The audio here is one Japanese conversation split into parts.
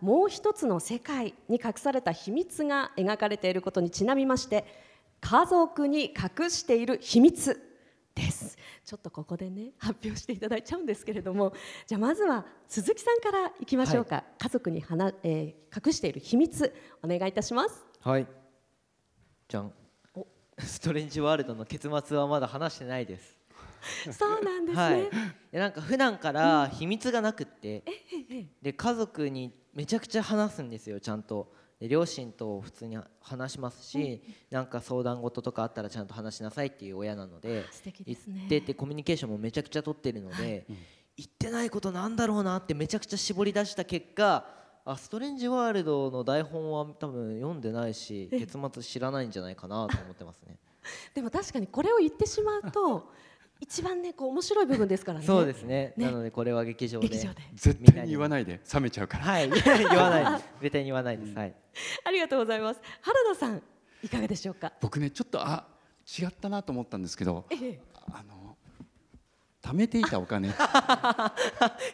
もう一つの世界に隠された秘密が描かれていることにちなみまして家族に隠している秘密ですちょっとここでね発表していただいちゃうんですけれどもじゃあまずは鈴木さんからいきましょうか、はい、家族に話、えー、隠している秘密お願いいたしますはいじゃん ストレンジワールドの結末はまだ話してないです そうなんですね、はい、でなんか普段から秘密がなくって、うん、で家族にめちゃくちゃ話すんですよちゃんと両親と普通に話しますし、うん、なんか相談事とかあったらちゃんと話しなさいっていう親なので素敵ですね言っててコミュニケーションもめちゃくちゃ取ってるので、はい、言ってないことなんだろうなってめちゃくちゃ絞り出した結果あストレンジワールドの台本は多分読んでないし結末知らないんじゃないかなと思ってますね でも確かにこれを言ってしまうと 一番ねこう面白い部分ですからね。そうですね。ねなのでこれは劇場で。場で絶対に言わないで冷めちゃうから。はい。言わない。絶対に言わないです。はい。ありがとうございます。原田さんいかがでしょうか。僕ねちょっとあ違ったなと思ったんですけど、ええ、あの貯めていたお金。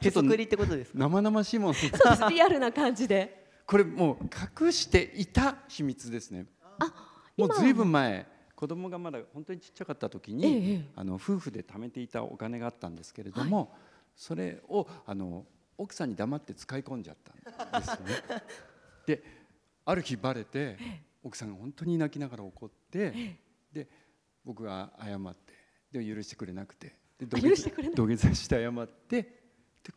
手 作りってことです生々しいもの。そうリアルな感じで。これもう隠していた秘密ですね。あ、もうずいぶん前。子供がまだ本当にちっちゃかった時に、あの夫婦で貯めていたお金があったんですけれども、それをあの奥さんに黙って使い込んじゃったんですね。である日バレて奥さんが本当に泣きながら怒ってで僕が謝ってで許してくれなくてで土下座して謝ってで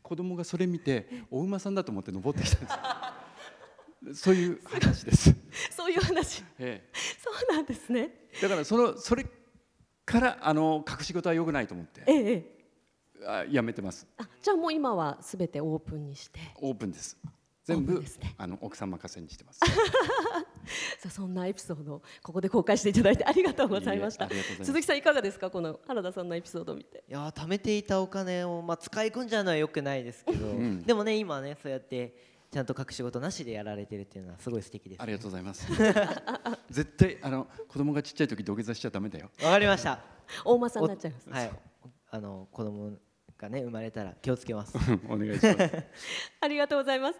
子供がそれ見てお馬さんだと思って登ってきたんです。そういう話です。そういう話。ええ、そうなんですね。だからそのそれからあの隠し事は良くないと思って。ええ。あやめてます。あじゃあもう今はすべてオープンにして。オープンです。全部、ね、あの奥さん任せにしてます。さあそんなエピソードをここで公開していただいてありがとうございました。いい鈴木さんいかがですかこの原田さんのエピソードを見て。いや貯めていたお金をまあ使い込んじゃうのはよくないですけど、うん、でもね今ねそうやって。ちゃんと隠し事なしでやられてるっていうのはすごい素敵です、ね、ありがとうございます 絶対あの子供がちっちゃい時土下座しちゃダメだよわかりました大間さんになっちゃいますはいあの子供がね生まれたら気をつけます お願いします ありがとうございます